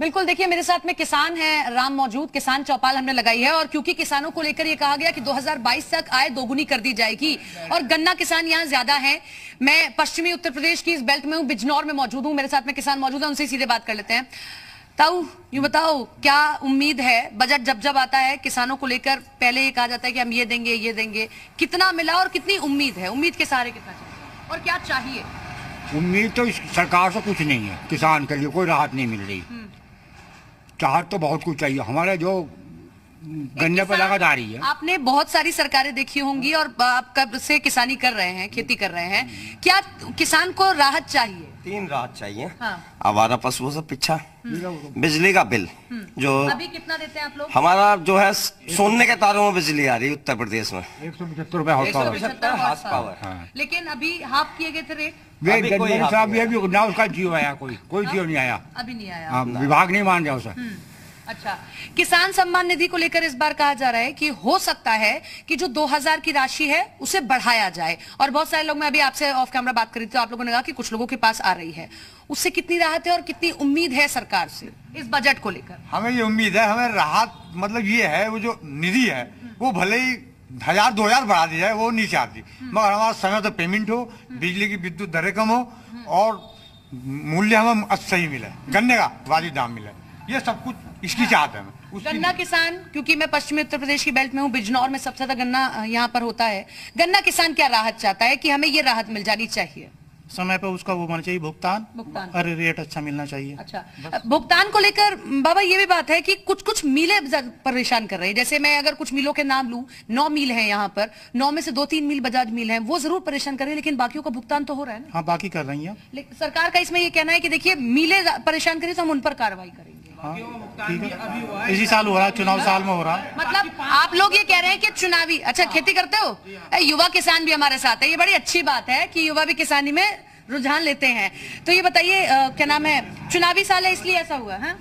बिल्कुल देखिए मेरे साथ में किसान है राम मौजूद किसान चौपाल हमने लगाई है और क्योंकि किसानों को लेकर ये कहा गया कि 2022 तक आय दोगुनी कर दी जाएगी और गन्ना किसान यहाँ ज्यादा है मैं पश्चिमी उत्तर प्रदेश की इस बेल्ट में हूँ बिजनौर में मौजूद हूँ मेरे साथ में किसान मौजूद है उनसे सीधे बात कर लेते हैं ताऊ यू बताओ क्या उम्मीद है बजट जब जब आता है किसानों को लेकर पहले ये कहा जाता है कि हम ये देंगे ये देंगे कितना मिला और कितनी उम्मीद है उम्मीद के सहारे कितना चाहिए और क्या चाहिए उम्मीद तो सरकार से कुछ नहीं है किसान के लिए कोई राहत नहीं मिल रही हम्म। चाहत तो बहुत कुछ चाहिए हमारे जो गन्ने पर लगा जा रही है आपने बहुत सारी सरकारें देखी होंगी और आप कब से किसानी कर रहे हैं खेती कर रहे हैं क्या किसान को राहत चाहिए तीन रात चाहिए हाँ। आवारा पशुओं से पीछा हम्म। बिजली का बिल हम्म। जो अभी कितना देते हैं आप लोग हमारा जो है सोने के तारों में बिजली आ रही है उत्तर प्रदेश में एक सौ पचहत्तर रूपए हाउस पावर लेकिन अभी हाफ किए गए थे रेट ना उसका जियो आया कोई कोई जियो नहीं आया अभी नहीं आया हाँ, विभाग नहीं मान रहा सर हम्म। अच्छा किसान सम्मान निधि को लेकर इस बार कहा जा रहा है कि हो सकता है कि जो 2000 की राशि है उसे बढ़ाया जाए और बहुत सारे लोग मैं अभी आपसे ऑफ कैमरा बात कर रही थी तो आप लोगों ने कहा कि कुछ लोगों के पास आ रही है उससे कितनी राहत है और कितनी उम्मीद है सरकार से इस बजट को लेकर हमें ये उम्मीद है हमें राहत मतलब ये है वो जो निधि है वो भले ही हजार दो हजार बढ़ा दी जाए वो नीचे आती मगर हमारा समय तो पेमेंट हो बिजली की विद्युत दरें कम हो और मूल्य हमें सही मिले गन्ने का वाजिब दाम मिले ये सब कुछ इसकी चाहत है गन्ना किसान क्योंकि मैं पश्चिमी उत्तर प्रदेश की बेल्ट में हूँ बिजनौर में सबसे ज्यादा गन्ना यहाँ पर होता है गन्ना किसान क्या राहत चाहता है कि हमें ये राहत मिल जानी चाहिए समय पर उसका वो होना चाहिए भुगतान भुगतान और रेट अच्छा मिलना चाहिए अच्छा भुगतान को लेकर बाबा ये भी बात है कि कुछ कुछ मिले परेशान कर रहे हैं जैसे मैं अगर कुछ मिलों के नाम लू नौ मिल है यहाँ पर नौ में से दो तीन मिल बजाज मिल है वो जरूर परेशान कर रहे हैं लेकिन बाकियों का भुगतान तो हो रहा है ना हाँ बाकी कर रही है सरकार का इसमें यह कहना है की देखिये मिले परेशान करे तो हम उन पर कार्रवाई करेंगे हाँ। इसी साल हो रहा चुनाव साल में हो रहा है मतलब आप लोग ये कह रहे हैं कि चुनावी अच्छा हाँ। खेती करते हो हाँ। युवा किसान भी हमारे साथ है ये बड़ी अच्छी बात है कि युवा भी किसानी में रुझान लेते हैं तो ये बताइए क्या नाम है चुनावी साल है इसलिए ऐसा हुआ है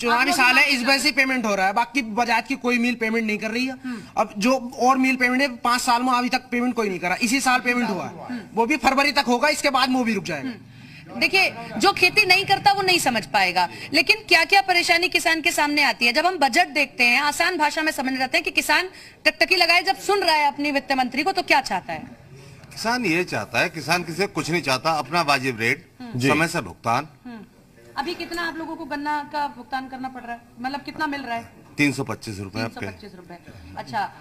चुनावी साल है इस वजह से पेमेंट हो रहा है बाकी बजाज की कोई मिल पेमेंट नहीं कर रही है हम्म। अब जो और मिल पेमेंट है पांच साल में अभी तक पेमेंट कोई नहीं करा इसी साल पेमेंट हुआ है हम्म। वो भी फरवरी तक होगा इसके बाद मूवी रुक जाएगा हम्म। देखिए जो खेती नहीं करता वो नहीं समझ पाएगा लेकिन क्या क्या परेशानी किसान के सामने आती है जब हम बजट देखते हैं आसान भाषा में समझ जाते हैं कि किसान टकटकी लगाए जब सुन रहा है अपनी वित्त मंत्री को तो क्या चाहता है किसान ये चाहता है किसान किसी कुछ नहीं चाहता अपना वाजिब रेट हम्म। समय से भुगतान हम्म। अभी कितना आप लोगों को गन्ना का भुगतान करना पड़ रहा है मतलब कितना मिल रहा है तीन सौ पच्चीस रूपए तीन सौ पच्चीस रूपए अच्छा